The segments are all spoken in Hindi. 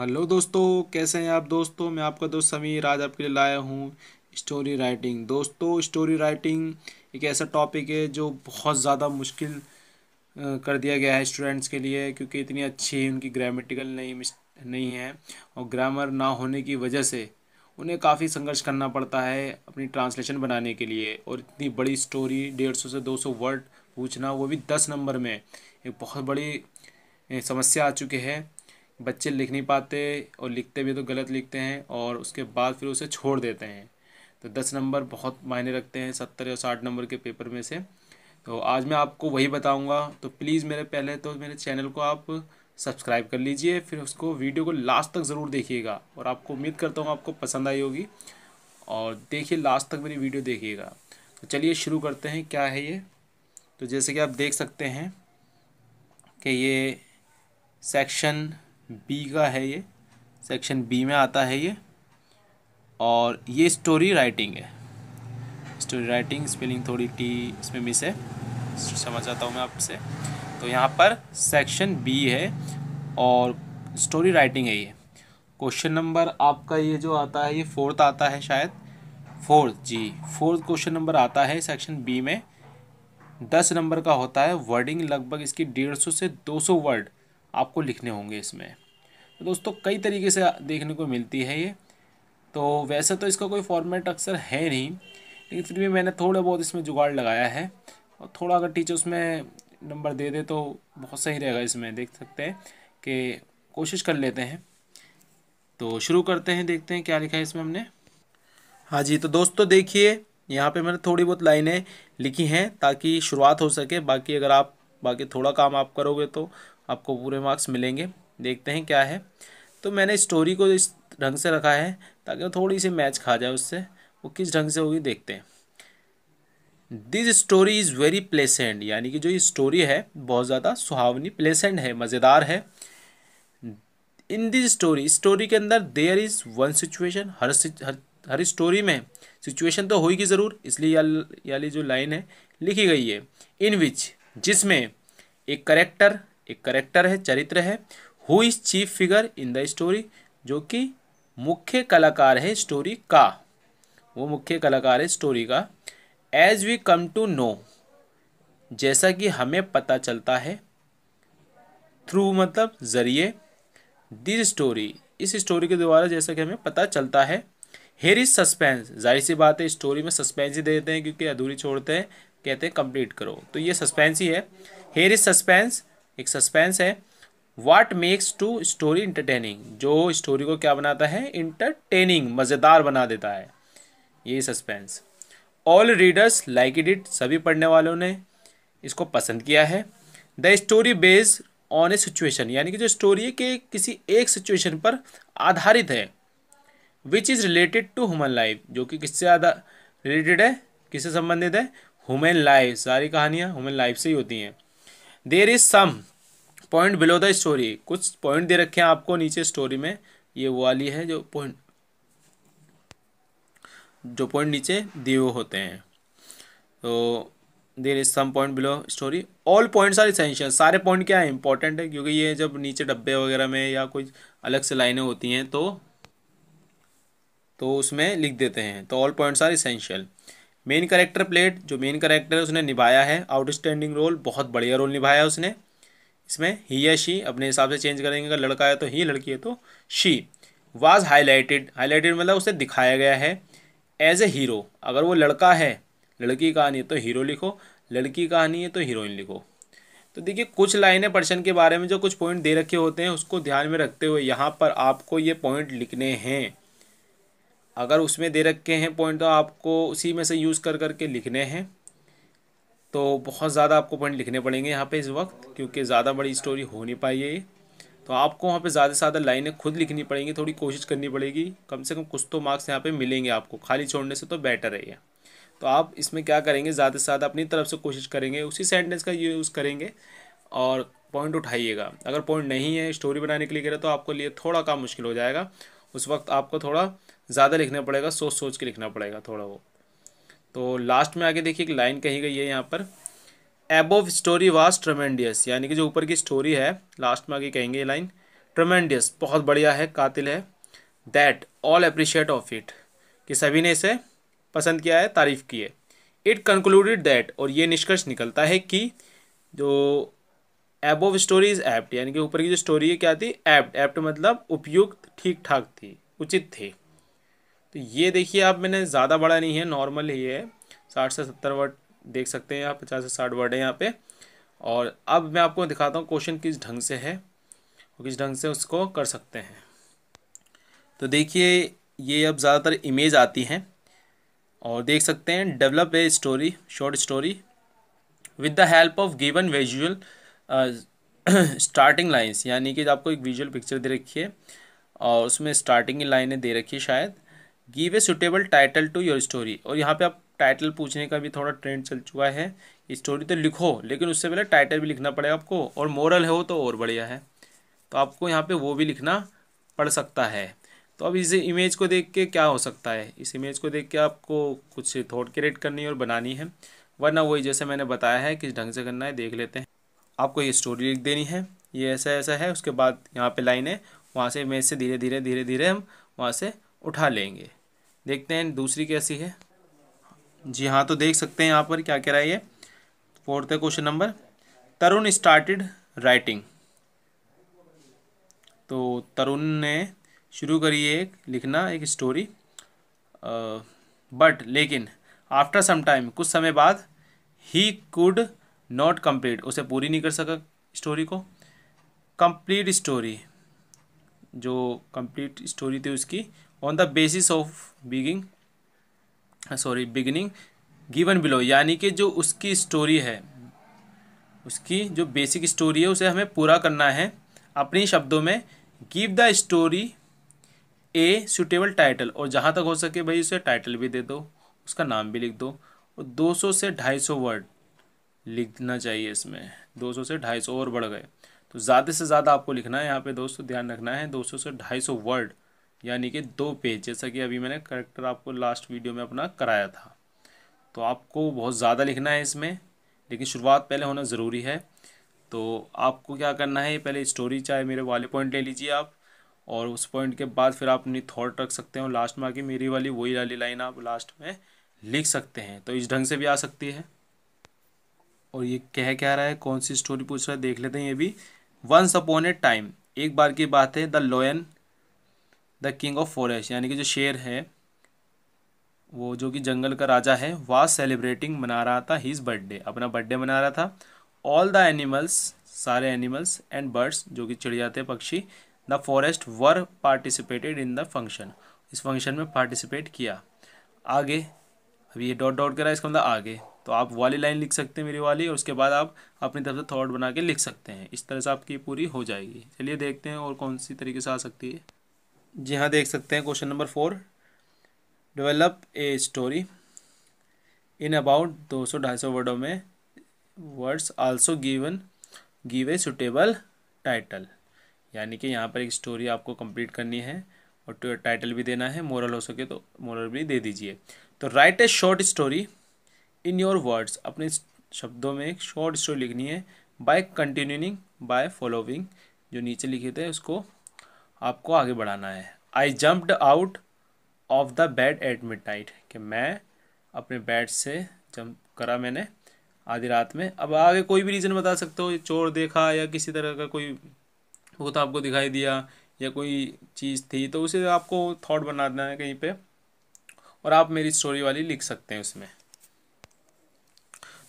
हेलो दोस्तों कैसे हैं आप दोस्तों मैं आपका दोस्त समीर आज आपके लिए लाया हूँ स्टोरी राइटिंग दोस्तों स्टोरी राइटिंग एक ऐसा टॉपिक है जो बहुत ज़्यादा मुश्किल कर दिया गया है स्टूडेंट्स के लिए क्योंकि इतनी अच्छी उनकी ग्रामेटिकल नहीं नहीं है और ग्रामर ना होने की वजह से उन्हें काफ़ी संघर्ष करना पड़ता है अपनी ट्रांसलेशन बनाने के लिए और इतनी बड़ी स्टोरी डेढ़ सौ से दो सौ वर्ड पूछना वो भी दस नंबर में एक बहुत बड़ी समस्या आ चुकी है बच्चे लिख नहीं पाते और लिखते भी तो गलत लिखते हैं और उसके बाद फिर उसे छोड़ देते हैं तो दस नंबर बहुत मायने रखते हैं सत्तर या साठ नंबर के पेपर में से तो आज मैं आपको वही बताऊंगा तो प्लीज़ मेरे पहले तो मेरे चैनल को आप सब्सक्राइब कर लीजिए फिर उसको वीडियो को लास्ट तक ज़रूर देखिएगा और आपको उम्मीद करता हूँ आपको पसंद आई होगी और देखिए लास्ट तक मेरी वीडियो देखिएगा तो चलिए शुरू करते हैं क्या है ये तो जैसे कि आप देख सकते हैं कि ये सेक्शन बी का है ये सेक्शन बी में आता है ये और ये स्टोरी राइटिंग है स्टोरी राइटिंग स्पेलिंग थोड़ी टी इसमें मिस है समझ आता हूँ मैं आपसे तो यहाँ पर सेक्शन बी है और स्टोरी राइटिंग है ये क्वेश्चन नंबर आपका ये जो आता है ये फोर्थ आता है शायद फोर्थ जी फोर्थ क्वेश्चन नंबर आता है सेक्शन बी में दस नंबर का होता है वर्डिंग लगभग इसकी डेढ़ सौ से दो सौ वर्ड आपको लिखने होंगे इसमें तो दोस्तों कई तरीके से देखने को मिलती है ये तो वैसे तो इसका कोई फॉर्मेट अक्सर है नहीं लेकिन फिर भी मैंने थोड़ा बहुत इसमें जुगाड़ लगाया है और थोड़ा अगर टीचर उसमें नंबर दे दे तो बहुत सही रहेगा इसमें देख सकते हैं कि कोशिश कर लेते हैं तो शुरू करते हैं देखते हैं क्या लिखा है इसमें हमने हाँ जी तो दोस्तों देखिए यहाँ पे मैंने थोड़ी बहुत लाइनें लिखी हैं ताकि शुरुआत हो सके बाकी अगर आप बाकी थोड़ा काम आप करोगे तो आपको पूरे मार्क्स मिलेंगे देखते हैं क्या है तो मैंने स्टोरी को इस ढंग से रखा है ताकि वो थोड़ी सी मैच खा जाए उससे वो किस ढंग से होगी देखते हैं this story is very pleasant यानी कि जो ये स्टोरी है बहुत ज़्यादा सुहावनी प्लेसेंट है मज़ेदार है इन दिस स्टोरी स्टोरी के अंदर देयर इज़ वन सिचुएशन हर हर हर स्टोरी में सिचुएशन तो होगी ज़रूर इसलिए याली जो लाइन है लिखी गई है इन विच जिसमें एक करेक्टर एक करेक्टर है चरित्र है who is chief figure in the story जो कि मुख्य कलाकार है स्टोरी का वो मुख्य कलाकार है स्टोरी का as we come to know जैसा कि हमें पता चलता है थ्रू मतलब जरिए दिस स्टोरी इस स्टोरी के द्वारा जैसा कि हमें पता चलता है हेर इज सस्पेंस जाहिर सी बात है स्टोरी में सस्पेंस ही देते हैं क्योंकि अधूरी छोड़ते हैं कहते हैं कंप्लीट करो तो ये सस्पेंस ही है हेर इज सस्पेंस एक सस्पेंस है what makes to story entertaining जो स्टोरी को क्या बनाता है इंटरटेनिंग मज़ेदार बना देता है ये suspense all readers like it it सभी पढ़ने वालों ने इसको पसंद किया है the story based on a situation यानी कि जो स्टोरी है कि किसी एक सिचुएशन पर आधारित है which is related to human life जो कि किससे रिलेटेड है किससे संबंधित है ह्यूमन लाइफ सारी कहानियाँ ह्यूमन लाइफ से ही होती हैं there is some point below the story कुछ पॉइंट दे रखे हैं आपको नीचे स्टोरी में ये वो वाली है जो पॉइंट जो पॉइंट नीचे दिए होते हैं तो there is some point below story all points are essential सारे पॉइंट क्या है इंपॉर्टेंट है क्योंकि ये जब नीचे डब्बे वगैरह में या कोई अलग से लाइनें होती हैं तो तो उसमें लिख देते हैं तो all points are essential main character played जो मेन करेक्टर है उसने निभाया है आउटस्टैंडिंग रोल बहुत बढ़िया रोल निभाया है उसने इसमें ही या शी अपने हिसाब से चेंज करेंगे अगर लड़का है तो ही लड़की है तो शी वाज हाईलाइटेड हाईलाइटेड मतलब उसे दिखाया गया है एज ए हीरो अगर वो लड़का है लड़की कहानी है तो हीरो लिखो लड़की कहानी है तो हीरोइन लिखो तो देखिए कुछ लाइनें पर्सन के बारे में जो कुछ पॉइंट दे रखे होते हैं उसको ध्यान में रखते हुए यहाँ पर आपको ये पॉइंट लिखने हैं अगर उसमें दे रखे हैं पॉइंट तो आपको उसी में से यूज़ कर करके लिखने हैं तो बहुत ज़्यादा आपको पॉइंट लिखने पड़ेंगे यहाँ पे इस वक्त क्योंकि ज़्यादा बड़ी स्टोरी हो नहीं पाई है ये तो आपको वहाँ पे ज़्यादा से ज़्यादा लाइनें खुद लिखनी पड़ेंगी थोड़ी कोशिश करनी पड़ेगी कम से कम कुछ तो मार्क्स यहाँ पर मिलेंगे आपको खाली छोड़ने से तो बेटर है तो आप इसमें क्या करेंगे ज़्यादा से ज़्यादा अपनी तरफ से कोशिश करेंगे उसी सेंटेंस का यूज़ करेंगे और पॉइंट उठाइएगा अगर पॉइंट नहीं है स्टोरी बनाने के लिए करें तो आपके लिए थोड़ा काम मुश्किल हो जाएगा उस वक्त आपको थोड़ा ज़्यादा लिखना पड़ेगा सोच सोच के लिखना पड़ेगा थोड़ा वो तो लास्ट में आगे देखिए एक लाइन कही गई है यहाँ पर एबोव स्टोरी वाज ट्रमेंडियस यानी कि जो ऊपर की स्टोरी है लास्ट में आगे कहेंगे ये लाइन ट्रमेंडियस बहुत बढ़िया है कातिल है that all appreciate of it कि सभी ने इसे पसंद किया है तारीफ़ की है इट कंक्लूडेड दैट और ये निष्कर्ष निकलता है कि जो एबोव स्टोरी इज़ एप्ट यानी कि ऊपर की जो स्टोरी है क्या थी एप्ट एप्ट मतलब उपयुक्त ठीक ठाक थी उचित थी तो ये देखिए आप मैंने ज़्यादा बड़ा नहीं है नॉर्मल ही है साठ से सत्तर वर्ड देख सकते हैं आप पचास से साठ वर्ड है यहाँ पे और अब मैं आपको दिखाता हूँ क्वेश्चन किस ढंग से है और किस ढंग से उसको कर सकते हैं तो देखिए ये अब ज़्यादातर इमेज आती हैं और देख सकते हैं develop a story short story with the help of given visual starting lines यानी कि आपको एक विजुअल पिक्चर दे रखी है और उसमें स्टार्टिंग की लाइनें दे रखी है शायद give a suitable title to your story और यहाँ पे आप टाइटल पूछने का भी थोड़ा ट्रेंड चल चुका है स्टोरी तो लिखो लेकिन उससे पहले टाइटल भी लिखना पड़ेगा आपको और मॉरल है वो तो और बढ़िया है तो आपको यहाँ पे वो भी लिखना पड़ सकता है तो अब इस इमेज को देख के क्या हो सकता है इस इमेज को देख के आपको कुछ थॉट क्रिएट करनी है और बनानी है वरना वही जैसे मैंने बताया है किस ढंग से करना है देख लेते हैं आपको ये स्टोरी लिख देनी है ये ऐसा ऐसा है उसके बाद यहाँ पे लाइन है वहाँ से इमेज से धीरे धीरे धीरे धीरे हम वहाँ से उठा लेंगे देखते हैं दूसरी कैसी है जी हाँ तो देख सकते हैं यहाँ पर क्या कह रहा है ये फोर्थ है question number Tarun started writing तो तरुण ने शुरू करी एक लिखना एक स्टोरी बट लेकिन आफ्टर सम टाइम कुछ समय बाद ही कुड नॉट कंप्लीट उसे पूरी नहीं कर सका स्टोरी को कंप्लीट स्टोरी जो कंप्लीट स्टोरी थी उसकी on the basis of beginning sorry beginning given below यानी कि जो उसकी स्टोरी है उसकी जो बेसिक स्टोरी है उसे हमें पूरा करना है अपने शब्दों में give the story a suitable title और जहाँ तक हो सके भाई उसे टाइटल भी दे दो उसका नाम भी लिख दो और 200 से 250 वर्ड लिखना चाहिए इसमें 200 से 250 और बढ़ गए तो ज़्यादा से ज़्यादा आपको लिखना है यहाँ पे दोस्तों ध्यान रखना है 200 से 250 वर्ड यानी कि दो पेज जैसा कि अभी मैंने करेक्टर आपको लास्ट वीडियो में अपना कराया था तो आपको बहुत ज़्यादा लिखना है इसमें लेकिन शुरुआत पहले होना ज़रूरी है तो आपको क्या करना है पहले स्टोरी चाहे मेरे वाले पॉइंट ले लीजिए आप और उस पॉइंट के बाद फिर आप अपनी थाट रख सकते हो लास्ट में आके मेरी वाली वही वाली लाइन आप लास्ट में लिख सकते हैं तो इस ढंग से भी आ सकती है और ये कह क्या रहा है कौन सी स्टोरी पूछ रहा है देख लेते हैं ये भी वंस अपॉन ए टाइम एक बार की बात है the lion the king of forest यानी कि जो शेर है वो जो कि जंगल का राजा है वाज सेलिब्रेटिंग मना रहा था हिज बर्थडे अपना बर्थडे मना रहा था ऑल द एनिमल्स सारे एनिमल्स एंड बर्ड्स जो कि चिड़िया थे पक्षी the forest were participated in the function इस फंक्शन में पार्टिसिपेट किया आगे अभी ये डॉट डॉट करा इसका मतलब आगे तो आप वाली लाइन लिख सकते हैं मेरी वाली और उसके बाद आप अपनी तरफ से थॉट बना के लिख सकते हैं इस तरह से आपकी पूरी हो जाएगी चलिए देखते हैं और कौन सी तरीके से आ सकती है जी हाँ देख सकते हैं question number four develop a story in about दो सौ ढाई सौ वर्डों में words also given give a suitable title यानी कि यहाँ पर एक स्टोरी आपको कंप्लीट करनी है और टाइटल तो भी देना है मोरल हो सके तो मोरल भी दे दीजिए तो write a short story in your words अपने शब्दों में एक शॉर्ट स्टोरी लिखनी है बाय कंटिन्यूइंग बाय फॉलोविंग जो नीचे लिखे थे उसको आपको आगे बढ़ाना है I jumped out of the bed at midnight कि मैं अपने बेड से जंप करा मैंने आधी रात में अब आगे कोई भी रीज़न बता सकते हो चोर देखा या किसी तरह का कोई वो तो आपको दिखाई दिया या कोई चीज़ थी तो उसे आपको थॉट देना है कहीं पे और आप मेरी स्टोरी वाली लिख सकते हैं उसमें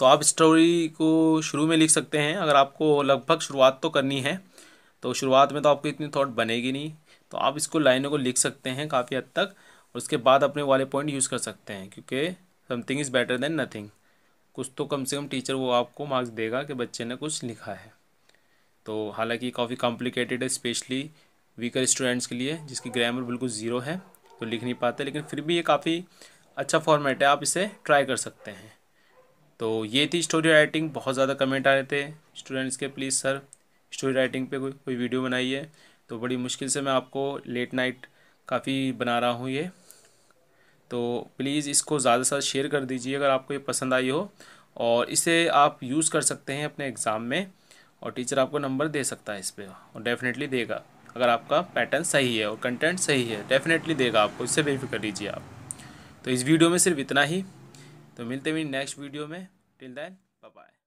तो आप स्टोरी को शुरू में लिख सकते हैं अगर आपको लगभग शुरुआत तो करनी है तो शुरुआत में तो आपको इतनी थॉट बनेगी नहीं तो आप इसको लाइनों को लिख सकते हैं काफ़ी हद तक और उसके बाद अपने वाले पॉइंट यूज़ कर सकते हैं क्योंकि something is better than nothing कुछ तो कम से कम टीचर वो आपको मार्क्स देगा कि बच्चे ने कुछ लिखा है तो हालांकि काफ़ी कॉम्प्लिकेटेड है स्पेशली वीकर स्टूडेंट्स के लिए जिसकी ग्रामर बिल्कुल ज़ीरो है तो लिख नहीं पाते लेकिन फिर भी ये काफ़ी अच्छा फॉर्मेट है आप इसे ट्राई कर सकते हैं तो ये थी स्टोरी राइटिंग बहुत ज़्यादा कमेंट आ रहे थे स्टूडेंट्स के प्लीज़ सर स्टोरी राइटिंग पे कोई कोई वीडियो बनाइए तो बड़ी मुश्किल से मैं आपको लेट नाइट काफ़ी बना रहा हूँ ये तो प्लीज़ इसको ज़्यादा से शेयर कर दीजिए अगर आपको ये पसंद आई हो और इसे आप यूज़ कर सकते हैं अपने एग्ज़ाम में और टीचर आपको नंबर दे सकता है इस पर और डेफिनेटली देगा अगर आपका पैटर्न सही है और कंटेंट सही है डेफिनेटली देगा आपको इससे बेफिक्र लीजिए आप तो इस वीडियो में सिर्फ इतना ही तो मिलते भी नेक्स्ट वीडियो में टिल दैन बाय